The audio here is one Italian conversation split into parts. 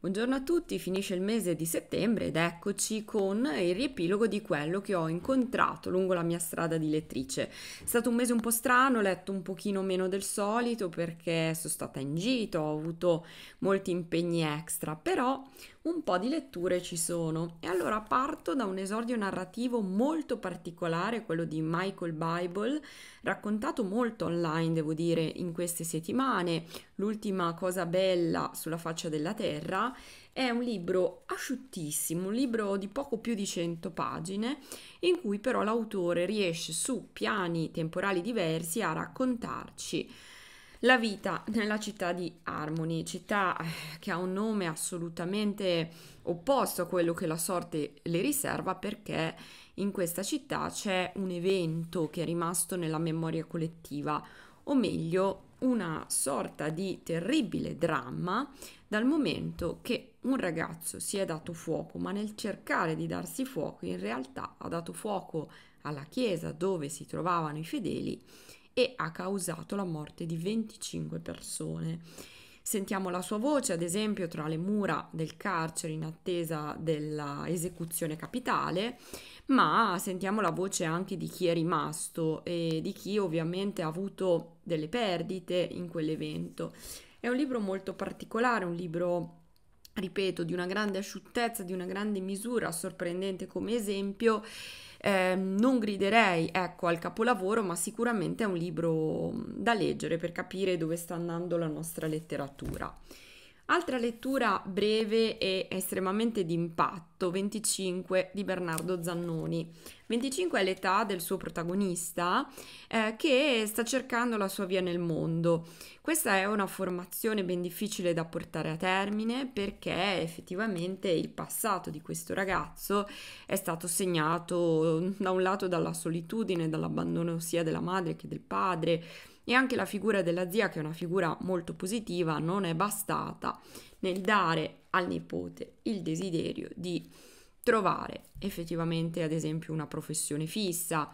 Buongiorno a tutti, finisce il mese di settembre ed eccoci con il riepilogo di quello che ho incontrato lungo la mia strada di lettrice. È stato un mese un po' strano, ho letto un pochino meno del solito perché sono stata in gita, ho avuto molti impegni extra, però un po' di letture ci sono. E allora parto da un esordio narrativo molto particolare, quello di Michael Bible, raccontato molto online, devo dire, in queste settimane. L'ultima cosa bella sulla faccia della terra è un libro asciuttissimo, un libro di poco più di 100 pagine, in cui però l'autore riesce su piani temporali diversi a raccontarci la vita nella città di Harmony, città eh, che ha un nome assolutamente opposto a quello che la sorte le riserva perché in questa città c'è un evento che è rimasto nella memoria collettiva, o meglio una sorta di terribile dramma dal momento che un ragazzo si è dato fuoco, ma nel cercare di darsi fuoco in realtà ha dato fuoco alla chiesa dove si trovavano i fedeli e ha causato la morte di 25 persone. Sentiamo la sua voce, ad esempio, tra le mura del carcere in attesa dell'esecuzione capitale, ma sentiamo la voce anche di chi è rimasto e di chi ovviamente ha avuto delle perdite in quell'evento. È un libro molto particolare, un libro ripeto, di una grande asciuttezza, di una grande misura, sorprendente come esempio. Eh, non griderei ecco, al capolavoro, ma sicuramente è un libro mm, da leggere per capire dove sta andando la nostra letteratura. Altra lettura breve e estremamente d'impatto fatto 25 di Bernardo Zannoni. 25 è l'età del suo protagonista eh, che sta cercando la sua via nel mondo. Questa è una formazione ben difficile da portare a termine perché effettivamente il passato di questo ragazzo è stato segnato mm, da un lato dalla solitudine, dall'abbandono sia della madre che del padre e anche la figura della zia che è una figura molto positiva non è bastata nel dare al nipote il desiderio di trovare effettivamente ad esempio una professione fissa.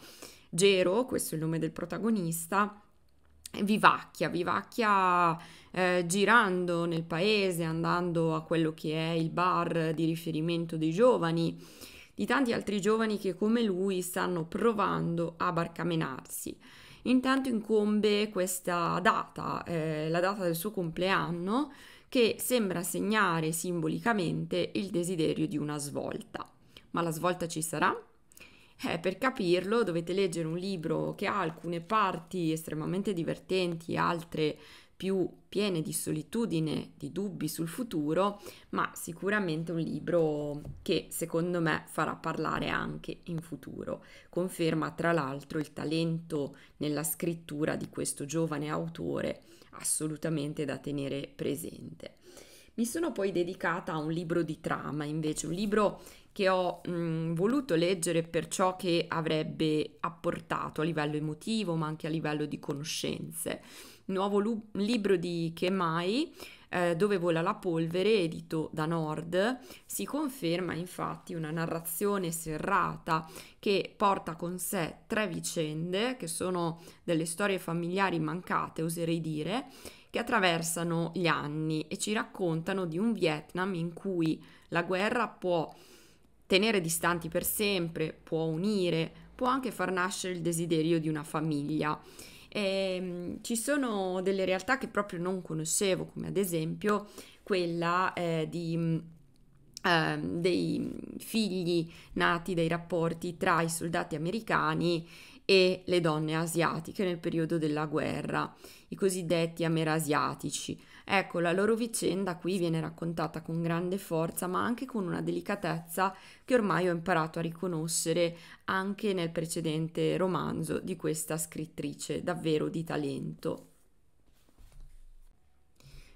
Gero, questo è il nome del protagonista, vivacchia, vivacchia eh, girando nel paese, andando a quello che è il bar di riferimento dei giovani, di tanti altri giovani che come lui stanno provando a barcamenarsi. Intanto incombe questa data, eh, la data del suo compleanno, che sembra segnare simbolicamente il desiderio di una svolta. Ma la svolta ci sarà? Eh, per capirlo dovete leggere un libro che ha alcune parti estremamente divertenti, e altre più piene di solitudine, di dubbi sul futuro, ma sicuramente un libro che secondo me farà parlare anche in futuro. Conferma tra l'altro il talento nella scrittura di questo giovane autore, assolutamente da tenere presente. Mi sono poi dedicata a un libro di trama, invece un libro che ho mh, mm, voluto leggere per ciò che avrebbe apportato a livello emotivo, ma anche a livello di conoscenze nuovo lu- libro di Kemai, eh, Dove vola la polvere, edito da Nord, si conferma infatti una narrazione serrata che porta con sé tre vicende, che sono delle storie familiari mancate, oserei dire, che attraversano gli anni e ci raccontano di un Vietnam in cui la guerra può tenere distanti per sempre, può unire, può anche far nascere il desiderio di una famiglia. E, ehm, ci sono delle realtà che proprio non conoscevo, come ad esempio quella eh, di mm, ehm, dei figli nati dai rapporti tra i soldati americani e le donne asiatiche nel periodo della guerra, i cosiddetti amerasiatici. Ecco, la loro vicenda qui viene raccontata con grande forza, ma anche con una delicatezza che ormai ho imparato a riconoscere anche nel precedente romanzo di questa scrittrice, davvero di talento.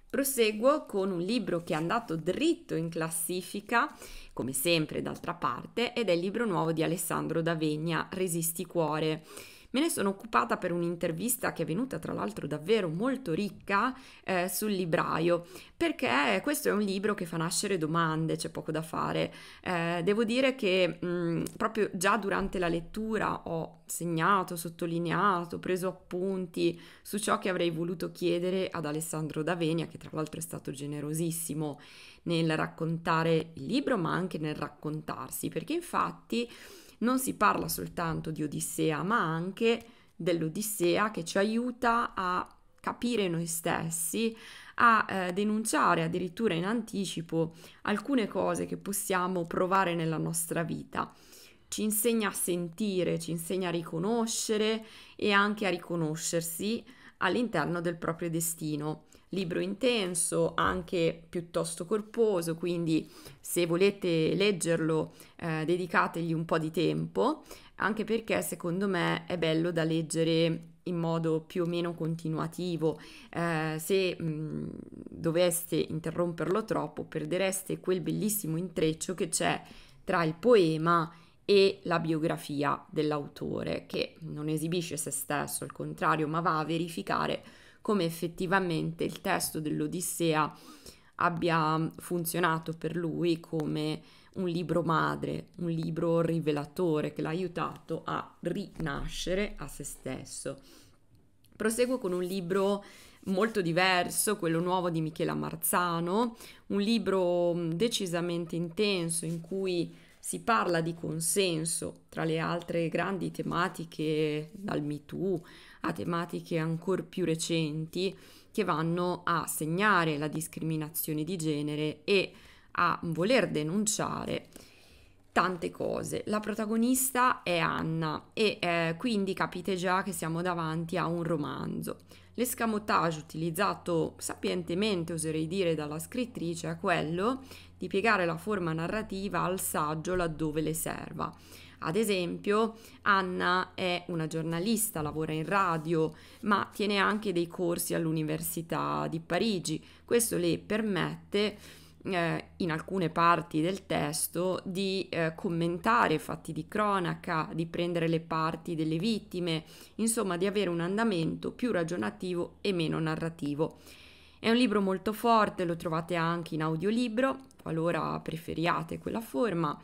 Proseguo con un libro che è andato dritto in classifica, come sempre d'altra parte, ed è il libro nuovo di Alessandro D'Avegna, Resisti Cuore. Me ne sono occupata per un'intervista che è venuta tra l'altro davvero molto ricca eh, sul libraio, perché questo è un libro che fa nascere domande, c'è poco da fare. Eh, devo dire che mh, mm, proprio già durante la lettura ho segnato, sottolineato, preso appunti su ciò che avrei voluto chiedere ad Alessandro Davenia, che tra l'altro è stato generosissimo nel raccontare il libro, ma anche nel raccontarsi, perché infatti non si parla soltanto di Odissea, ma anche dell'Odissea che ci aiuta a capire noi stessi, a eh, denunciare addirittura in anticipo alcune cose che possiamo provare nella nostra vita. Ci insegna a sentire, ci insegna a riconoscere e anche a riconoscersi all'interno del proprio destino libro intenso, anche piuttosto corposo, quindi se volete leggerlo eh, dedicategli un po' di tempo, anche perché secondo me è bello da leggere in modo più o meno continuativo. Eh, se mh, mm, doveste interromperlo troppo, perdereste quel bellissimo intreccio che c'è tra il poema e la biografia dell'autore, che non esibisce se stesso, al contrario, ma va a verificare come effettivamente il testo dell'Odissea abbia funzionato per lui come un libro madre, un libro rivelatore che l'ha aiutato a rinascere a se stesso. Proseguo con un libro molto diverso, quello nuovo di Michela Marzano, un libro decisamente intenso in cui si parla di consenso, tra le altre grandi tematiche, dal Me Too a tematiche ancora più recenti, che vanno a segnare la discriminazione di genere e a voler denunciare tante cose. La protagonista è Anna e eh, quindi capite già che siamo davanti a un romanzo. L'escamotage utilizzato sapientemente, oserei dire, dalla scrittrice è quello di piegare la forma narrativa al saggio laddove le serva. Ad esempio, Anna è una giornalista, lavora in radio, ma tiene anche dei corsi all'Università di Parigi. Questo le permette eh, in alcune parti del testo di eh, commentare fatti di cronaca, di prendere le parti delle vittime, insomma di avere un andamento più ragionativo e meno narrativo. È un libro molto forte, lo trovate anche in audiolibro, qualora preferiate quella forma,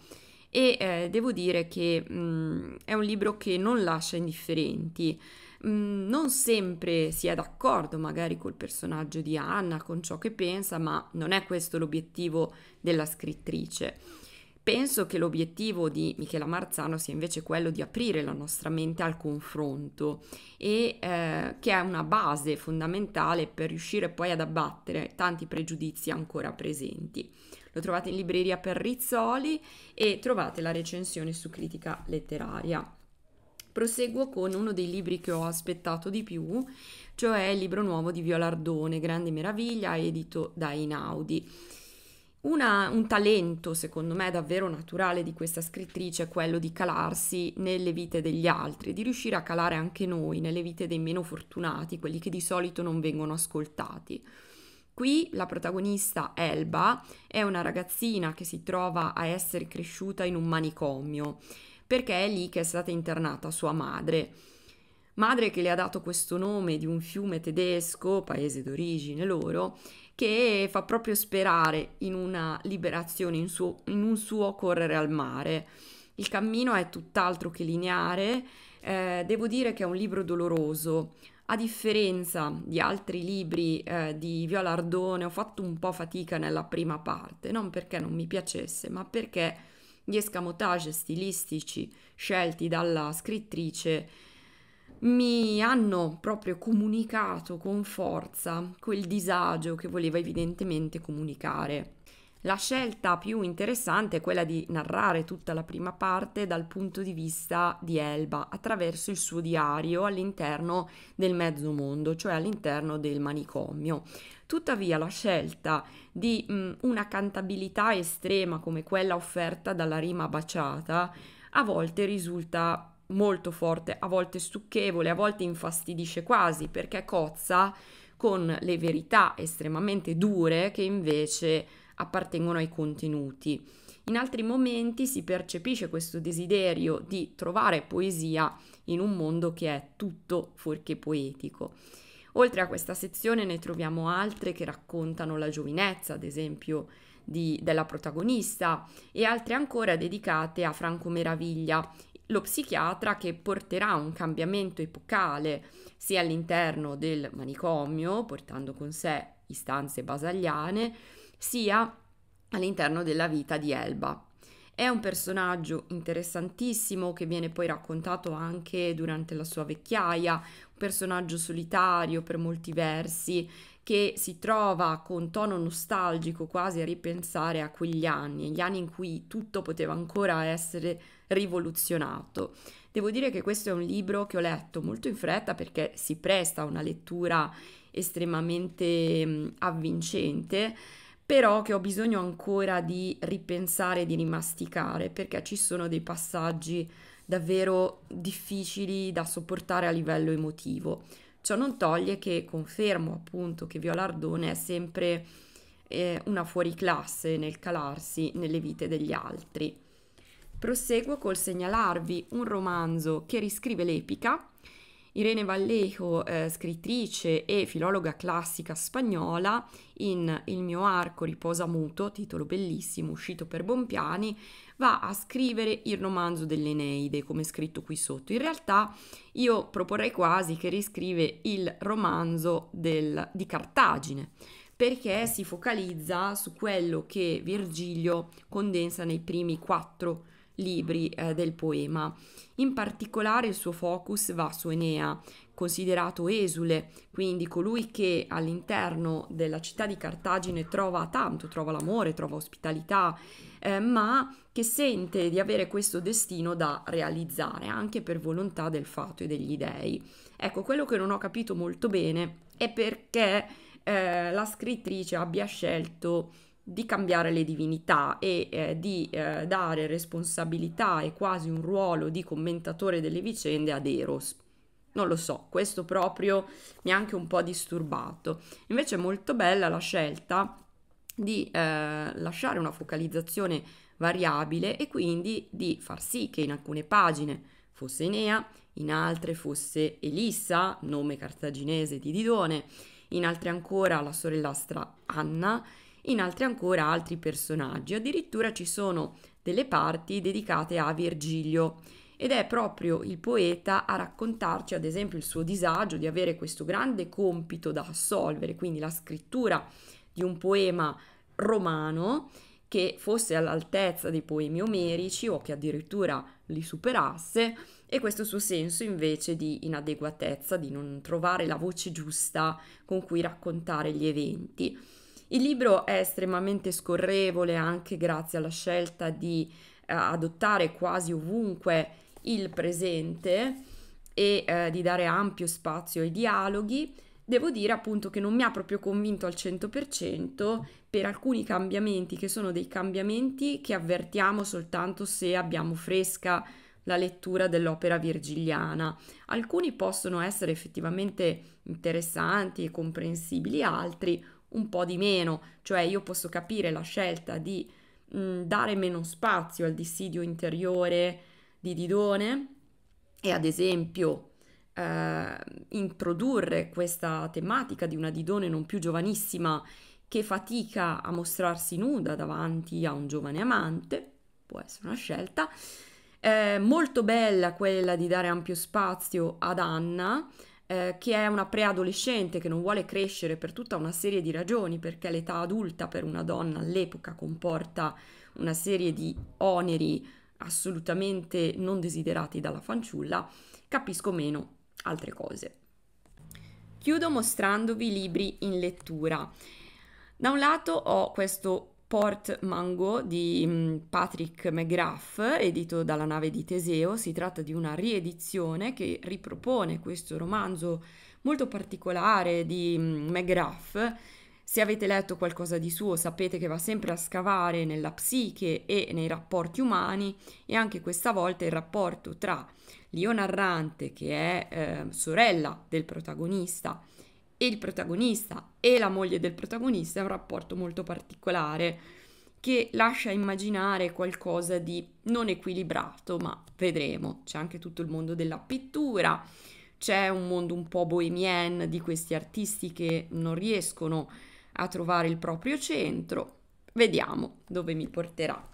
e eh, devo dire che mh, mm, è un libro che non lascia indifferenti. Mm, non sempre si è d'accordo magari col personaggio di Anna, con ciò che pensa, ma non è questo l'obiettivo della scrittrice. Penso che l'obiettivo di Michela Marzano sia invece quello di aprire la nostra mente al confronto e eh, che è una base fondamentale per riuscire poi ad abbattere tanti pregiudizi ancora presenti. Lo trovate in libreria per Rizzoli e trovate la recensione su critica letteraria. Proseguo con uno dei libri che ho aspettato di più, cioè il libro nuovo di Violardone, Grande Meraviglia, edito da Inaudi. Una, un talento, secondo me, davvero naturale di questa scrittrice è quello di calarsi nelle vite degli altri, di riuscire a calare anche noi nelle vite dei meno fortunati, quelli che di solito non vengono ascoltati. Qui la protagonista Elba è una ragazzina che si trova a essere cresciuta in un manicomio perché è lì che è stata internata sua madre. Madre che le ha dato questo nome di un fiume tedesco, paese d'origine loro, che fa proprio sperare in una liberazione, in, suo, in un suo correre al mare. Il cammino è tutt'altro che lineare, eh, devo dire che è un libro doloroso. A differenza di altri libri eh, di Viola Ardone, ho fatto un po' fatica nella prima parte, non perché non mi piacesse, ma perché gli escamotage stilistici scelti dalla scrittrice mi hanno proprio comunicato con forza quel disagio che voleva evidentemente comunicare. La scelta più interessante è quella di narrare tutta la prima parte dal punto di vista di Elba attraverso il suo diario all'interno del mezzo mondo, cioè all'interno del manicomio. Tuttavia la scelta di mh, una cantabilità estrema come quella offerta dalla rima baciata a volte risulta molto forte, a volte stucchevole, a volte infastidisce quasi perché cozza con le verità estremamente dure che invece appartengono ai contenuti. In altri momenti si percepisce questo desiderio di trovare poesia in un mondo che è tutto fuorché poetico. Oltre a questa sezione ne troviamo altre che raccontano la giovinezza, ad esempio di, della protagonista, e altre ancora dedicate a Franco Meraviglia, lo psichiatra che porterà un cambiamento epocale sia all'interno del manicomio, portando con sé istanze basagliane, sia all'interno della vita di Elba. È un personaggio interessantissimo che viene poi raccontato anche durante la sua vecchiaia, un personaggio solitario per molti versi che si trova con tono nostalgico quasi a ripensare a quegli anni, gli anni in cui tutto poteva ancora essere rivoluzionato. Devo dire che questo è un libro che ho letto molto in fretta perché si presta a una lettura estremamente avvincente però che ho bisogno ancora di ripensare, di rimasticare, perché ci sono dei passaggi davvero difficili da sopportare a livello emotivo. Ciò non toglie che confermo appunto che Viola Ardone è sempre eh, una fuoriclasse nel calarsi nelle vite degli altri. Proseguo col segnalarvi un romanzo che riscrive l'epica Irene Vallejo, eh, scrittrice e filologa classica spagnola, in Il mio arco riposa muto, titolo bellissimo, uscito per Bompiani, va a scrivere il romanzo dell'Eneide, come scritto qui sotto. In realtà io proporrei quasi che riscrive il romanzo del, di Cartagine, perché si focalizza su quello che Virgilio condensa nei primi quattro romanzi libri eh, del poema. In particolare il suo focus va su Enea, considerato esule, quindi colui che all'interno della città di Cartagine trova tanto, trova l'amore, trova ospitalità, eh, ma che sente di avere questo destino da realizzare anche per volontà del fato e degli dei. Ecco, quello che non ho capito molto bene è perché eh, la scrittrice abbia scelto di cambiare le divinità e eh, di eh, dare responsabilità e quasi un ruolo di commentatore delle vicende ad Eros. Non lo so, questo proprio mi ha anche un po' disturbato. Invece è molto bella la scelta di eh, lasciare una focalizzazione variabile e quindi di far sì che in alcune pagine fosse Enea, in altre fosse Elissa, nome cartaginese di Didone, in altre ancora la sorellastra Anna in altri ancora altri personaggi. Addirittura ci sono delle parti dedicate a Virgilio ed è proprio il poeta a raccontarci ad esempio il suo disagio di avere questo grande compito da assolvere, quindi la scrittura di un poema romano che fosse all'altezza dei poemi omerici o che addirittura li superasse e questo suo senso invece di inadeguatezza, di non trovare la voce giusta con cui raccontare gli eventi. Il libro è estremamente scorrevole anche grazie alla scelta di eh, adottare quasi ovunque il presente e eh, di dare ampio spazio ai dialoghi. Devo dire appunto che non mi ha proprio convinto al 100% per alcuni cambiamenti che sono dei cambiamenti che avvertiamo soltanto se abbiamo fresca la lettura dell'opera virgiliana. Alcuni possono essere effettivamente interessanti e comprensibili, altri un po' di meno, cioè io posso capire la scelta di mh, mm, dare meno spazio al dissidio interiore di Didone e ad esempio eh, introdurre questa tematica di una Didone non più giovanissima che fatica a mostrarsi nuda davanti a un giovane amante, può essere una scelta. Eh, molto bella quella di dare ampio spazio ad Anna, eh, che è una preadolescente che non vuole crescere per tutta una serie di ragioni, perché l'età adulta per una donna all'epoca comporta una serie di oneri assolutamente non desiderati dalla fanciulla, capisco meno altre cose. Chiudo mostrandovi libri in lettura. Da un lato ho questo Port Mango di mm, Patrick McGrath, edito dalla nave di Teseo. Si tratta di una riedizione che ripropone questo romanzo molto particolare di mm, McGrath. Se avete letto qualcosa di suo sapete che va sempre a scavare nella psiche e nei rapporti umani e anche questa volta il rapporto tra l'io Narrante, che è eh, sorella del protagonista, il protagonista e la moglie del protagonista è un rapporto molto particolare che lascia immaginare qualcosa di non equilibrato, ma vedremo. C'è anche tutto il mondo della pittura, c'è un mondo un po' bohemien di questi artisti che non riescono a trovare il proprio centro. Vediamo dove mi porterà.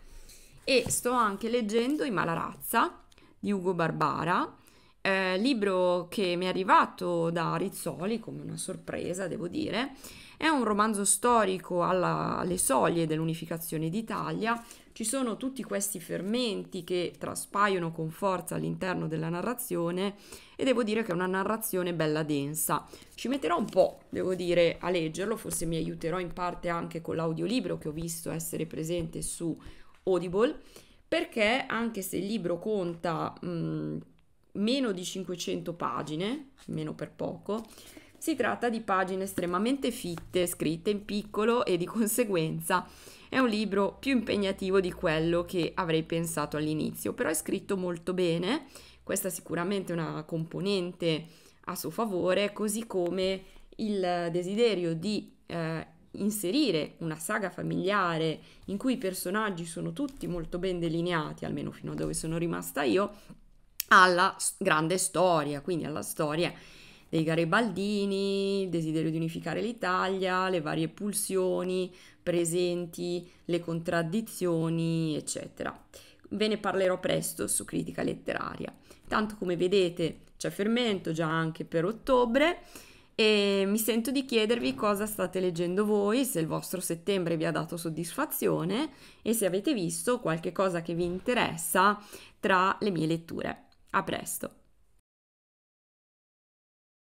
E sto anche leggendo I Malarazza di Ugo Barbara, eh, libro che mi è arrivato da Rizzoli come una sorpresa, devo dire. È un romanzo storico alla, alle soglie dell'unificazione d'Italia. Ci sono tutti questi fermenti che traspaiono con forza all'interno della narrazione e devo dire che è una narrazione bella densa. Ci metterò un po', devo dire, a leggerlo, forse mi aiuterò in parte anche con l'audiolibro che ho visto essere presente su Audible, perché anche se il libro conta... Mh, meno di 500 pagine, meno per poco, si tratta di pagine estremamente fitte, scritte in piccolo e di conseguenza è un libro più impegnativo di quello che avrei pensato all'inizio, però è scritto molto bene, questa è sicuramente una componente a suo favore, così come il desiderio di eh, inserire una saga familiare in cui i personaggi sono tutti molto ben delineati, almeno fino a dove sono rimasta io, alla grande storia, quindi alla storia dei Garibaldini, il desiderio di unificare l'Italia, le varie pulsioni presenti, le contraddizioni, eccetera. Ve ne parlerò presto su critica letteraria. Tanto come vedete c'è fermento già anche per ottobre e mi sento di chiedervi cosa state leggendo voi, se il vostro settembre vi ha dato soddisfazione e se avete visto qualche cosa che vi interessa tra le mie letture. A presto!